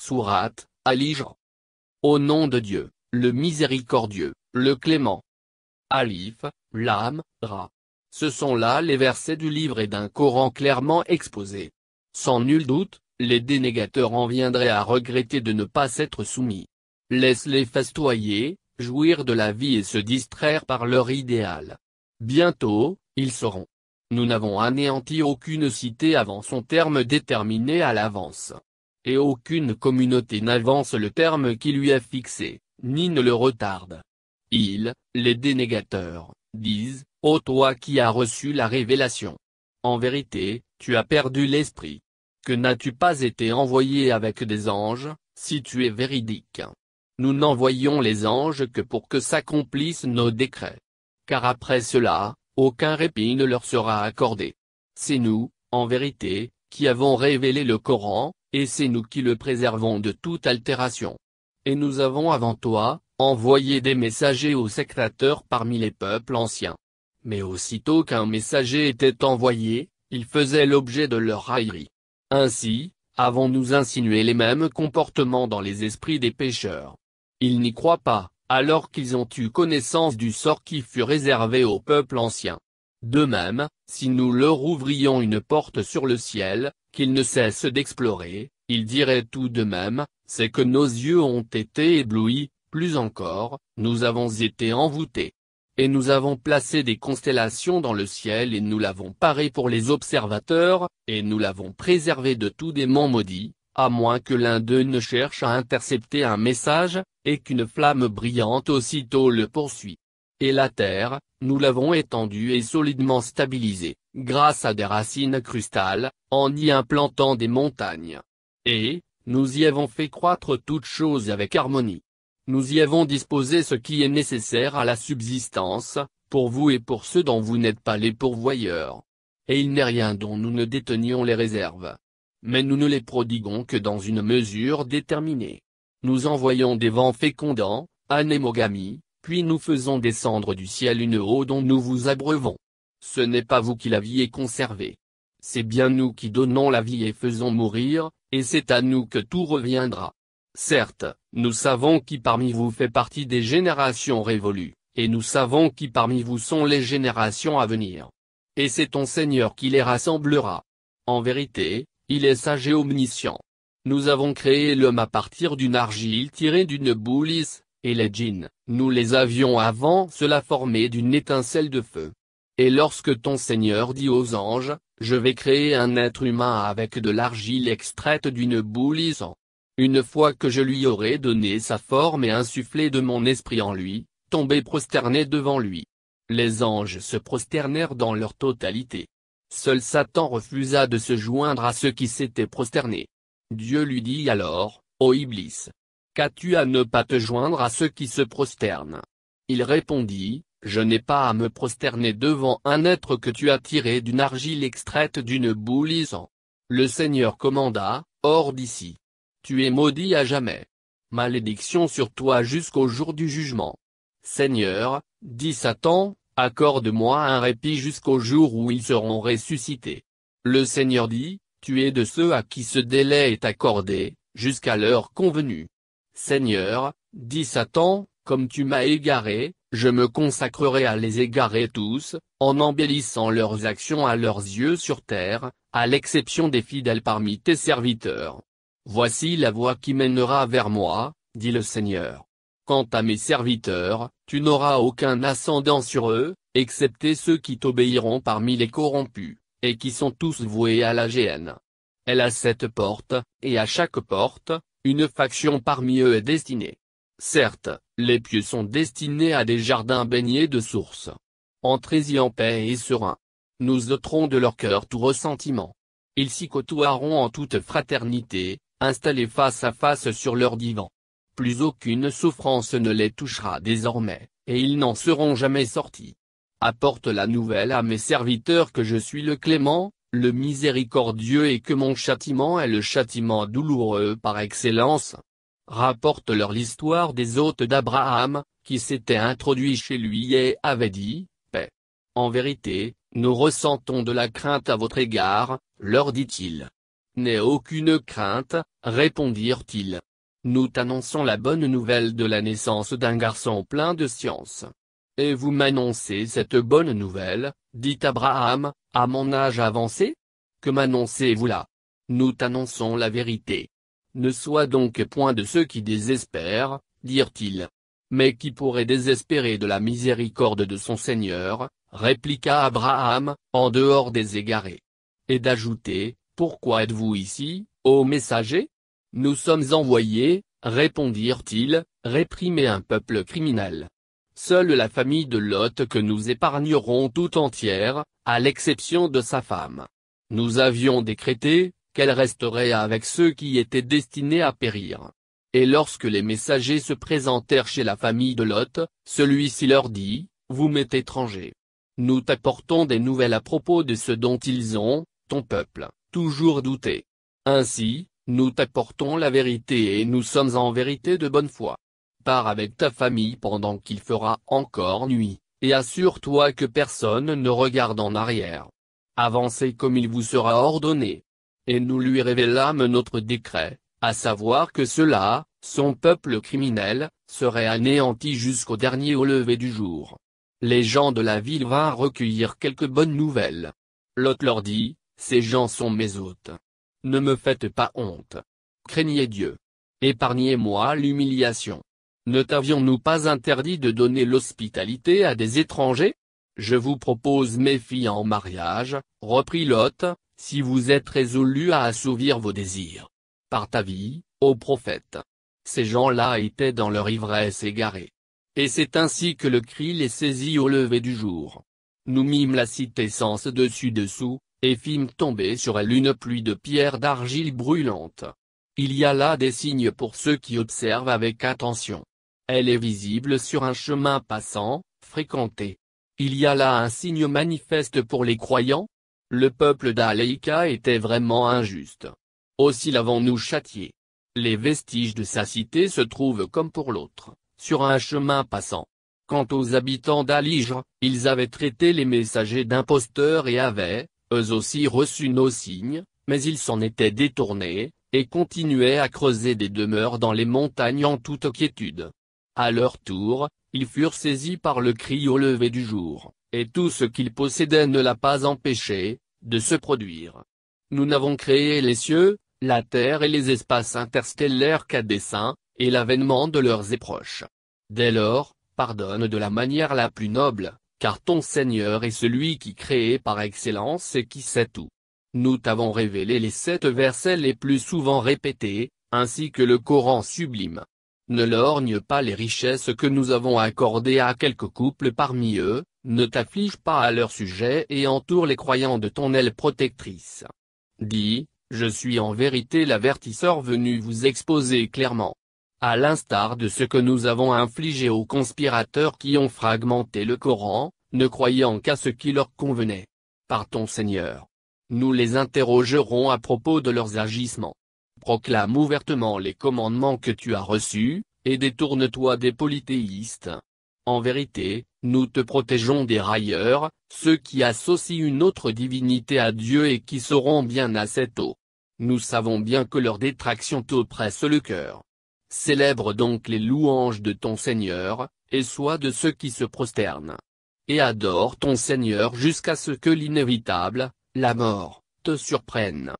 Sourate, Aligre. Au nom de Dieu, le miséricordieux, le clément. Alif, l'âme, Ra. Ce sont là les versets du livre et d'un Coran clairement exposés. Sans nul doute, les dénégateurs en viendraient à regretter de ne pas s'être soumis. Laisse-les fastoyer, jouir de la vie et se distraire par leur idéal. Bientôt, ils seront. Nous n'avons anéanti aucune cité avant son terme déterminé à l'avance et aucune communauté n'avance le terme qui lui est fixé, ni ne le retarde. Ils, les dénégateurs, disent, ô toi qui as reçu la révélation. En vérité, tu as perdu l'esprit. Que n'as-tu pas été envoyé avec des anges, si tu es véridique Nous n'envoyons les anges que pour que s'accomplissent nos décrets. Car après cela, aucun répit ne leur sera accordé. C'est nous, en vérité, qui avons révélé le Coran, et c'est nous qui le préservons de toute altération. Et nous avons avant toi, envoyé des messagers aux sectateurs parmi les peuples anciens. Mais aussitôt qu'un messager était envoyé, il faisait l'objet de leur raillerie. Ainsi, avons-nous insinué les mêmes comportements dans les esprits des pécheurs. Ils n'y croient pas, alors qu'ils ont eu connaissance du sort qui fut réservé au peuple ancien. De même, si nous leur ouvrions une porte sur le ciel, qu'ils ne cessent d'explorer, ils diraient tout de même, c'est que nos yeux ont été éblouis, plus encore, nous avons été envoûtés. Et nous avons placé des constellations dans le ciel et nous l'avons paré pour les observateurs, et nous l'avons préservé de tout démon maudit, à moins que l'un d'eux ne cherche à intercepter un message, et qu'une flamme brillante aussitôt le poursuit. Et la Terre, nous l'avons étendue et solidement stabilisée, grâce à des racines crustales, en y implantant des montagnes. Et, nous y avons fait croître toutes choses avec harmonie. Nous y avons disposé ce qui est nécessaire à la subsistance, pour vous et pour ceux dont vous n'êtes pas les pourvoyeurs. Et il n'est rien dont nous ne détenions les réserves. Mais nous ne les prodiguons que dans une mesure déterminée. Nous envoyons des vents fécondants, anémogamie. Puis nous faisons descendre du ciel une eau dont nous vous abreuvons. Ce n'est pas vous qui la vie est conservée. C'est bien nous qui donnons la vie et faisons mourir, et c'est à nous que tout reviendra. Certes, nous savons qui parmi vous fait partie des générations révolues, et nous savons qui parmi vous sont les générations à venir. Et c'est ton Seigneur qui les rassemblera. En vérité, il est sage et omniscient. Nous avons créé l'homme à partir d'une argile tirée d'une boulisse et les djinns, nous les avions avant cela formés d'une étincelle de feu. Et lorsque ton Seigneur dit aux anges, je vais créer un être humain avec de l'argile extraite d'une boule isant. Une fois que je lui aurai donné sa forme et insufflé de mon esprit en lui, tombé prosterné devant lui. Les anges se prosternèrent dans leur totalité. Seul Satan refusa de se joindre à ceux qui s'étaient prosternés. Dieu lui dit alors, Ô Iblis, Qu'as-tu à ne pas te joindre à ceux qui se prosternent Il répondit, Je n'ai pas à me prosterner devant un être que tu as tiré d'une argile extraite d'une boule isant. Le Seigneur commanda, Hors d'ici. Tu es maudit à jamais. Malédiction sur toi jusqu'au jour du jugement. Seigneur, dit Satan, accorde-moi un répit jusqu'au jour où ils seront ressuscités. Le Seigneur dit, tu es de ceux à qui ce délai est accordé, jusqu'à l'heure convenue. Seigneur, dit Satan, comme tu m'as égaré, je me consacrerai à les égarer tous, en embellissant leurs actions à leurs yeux sur terre, à l'exception des fidèles parmi tes serviteurs. Voici la voie qui mènera vers moi, dit le Seigneur. Quant à mes serviteurs, tu n'auras aucun ascendant sur eux, excepté ceux qui t'obéiront parmi les corrompus, et qui sont tous voués à la géhenne. Elle a sept portes, et à chaque porte, une faction parmi eux est destinée. Certes, les pieux sont destinés à des jardins baignés de sources. Entrez-y en paix et serein. Nous ôterons de leur cœur tout ressentiment. Ils s'y côtoieront en toute fraternité, installés face à face sur leur divan. Plus aucune souffrance ne les touchera désormais, et ils n'en seront jamais sortis. Apporte la nouvelle à mes serviteurs que je suis le clément, le miséricordieux et que mon châtiment est le châtiment douloureux par excellence. Rapporte leur l'histoire des hôtes d'Abraham, qui s'étaient introduits chez lui et avaient dit, paix. En vérité, nous ressentons de la crainte à votre égard, leur dit-il. N'aie aucune crainte, répondirent-ils. Nous t'annonçons la bonne nouvelle de la naissance d'un garçon plein de science. Et vous m'annoncez cette bonne nouvelle, dit Abraham, à mon âge avancé Que m'annoncez-vous là Nous t'annonçons la vérité. Ne sois donc point de ceux qui désespèrent, dirent-ils. Mais qui pourrait désespérer de la miséricorde de son Seigneur, répliqua Abraham, en dehors des égarés. Et d'ajouter, Pourquoi êtes-vous ici, ô messager Nous sommes envoyés, répondirent-ils, réprimer un peuple criminel seule la famille de Lot que nous épargnerons tout entière, à l'exception de sa femme. Nous avions décrété, qu'elle resterait avec ceux qui étaient destinés à périr. Et lorsque les messagers se présentèrent chez la famille de Lot, celui-ci leur dit, Vous m'êtes étrangers. Nous t'apportons des nouvelles à propos de ce dont ils ont, ton peuple, toujours douté. Ainsi, nous t'apportons la vérité et nous sommes en vérité de bonne foi pars avec ta famille pendant qu'il fera encore nuit, et assure-toi que personne ne regarde en arrière. Avancez comme il vous sera ordonné. Et nous lui révélâmes notre décret, à savoir que cela, son peuple criminel, serait anéanti jusqu'au dernier au lever du jour. Les gens de la ville vinrent recueillir quelques bonnes nouvelles. L'hôte leur dit, Ces gens sont mes hôtes. Ne me faites pas honte. Craignez Dieu. Épargnez-moi l'humiliation. Ne t'avions-nous pas interdit de donner l'hospitalité à des étrangers Je vous propose mes filles en mariage, reprit l'hôte, si vous êtes résolu à assouvir vos désirs. Par ta vie, ô prophète. Ces gens-là étaient dans leur ivresse égarée. Et c'est ainsi que le cri les saisit au lever du jour. Nous mîmes la cité sens dessus-dessous, et fîmes tomber sur elle une pluie de pierres d'argile brûlante. Il y a là des signes pour ceux qui observent avec attention. Elle est visible sur un chemin passant, fréquenté. Il y a là un signe manifeste pour les croyants Le peuple d'Aleika était vraiment injuste. Aussi l'avons-nous châtié. Les vestiges de sa cité se trouvent comme pour l'autre, sur un chemin passant. Quant aux habitants d'Aligre, ils avaient traité les messagers d'imposteurs et avaient, eux aussi reçu nos signes, mais ils s'en étaient détournés, et continuaient à creuser des demeures dans les montagnes en toute quiétude. À leur tour, ils furent saisis par le cri au lever du jour, et tout ce qu'ils possédaient ne l'a pas empêché, de se produire. Nous n'avons créé les cieux, la terre et les espaces interstellaires qu'à dessein, et l'avènement de leurs éproches. Dès lors, pardonne de la manière la plus noble, car ton Seigneur est celui qui crée par excellence et qui sait tout. Nous t'avons révélé les sept versets les plus souvent répétés, ainsi que le Coran sublime ne lorgne pas les richesses que nous avons accordées à quelques couples parmi eux, ne t'afflige pas à leur sujet et entoure les croyants de ton aile protectrice. Dis, je suis en vérité l'avertisseur venu vous exposer clairement. À l'instar de ce que nous avons infligé aux conspirateurs qui ont fragmenté le Coran, ne croyant qu'à ce qui leur convenait. Par ton Seigneur. Nous les interrogerons à propos de leurs agissements proclame ouvertement les commandements que tu as reçus, et détourne-toi des polythéistes. En vérité, nous te protégeons des railleurs, ceux qui associent une autre divinité à Dieu et qui seront bien à tôt. eau. Nous savons bien que leur détraction t'oppresse le cœur. Célèbre donc les louanges de ton Seigneur, et sois de ceux qui se prosternent. Et adore ton Seigneur jusqu'à ce que l'inévitable, la mort, te surprenne.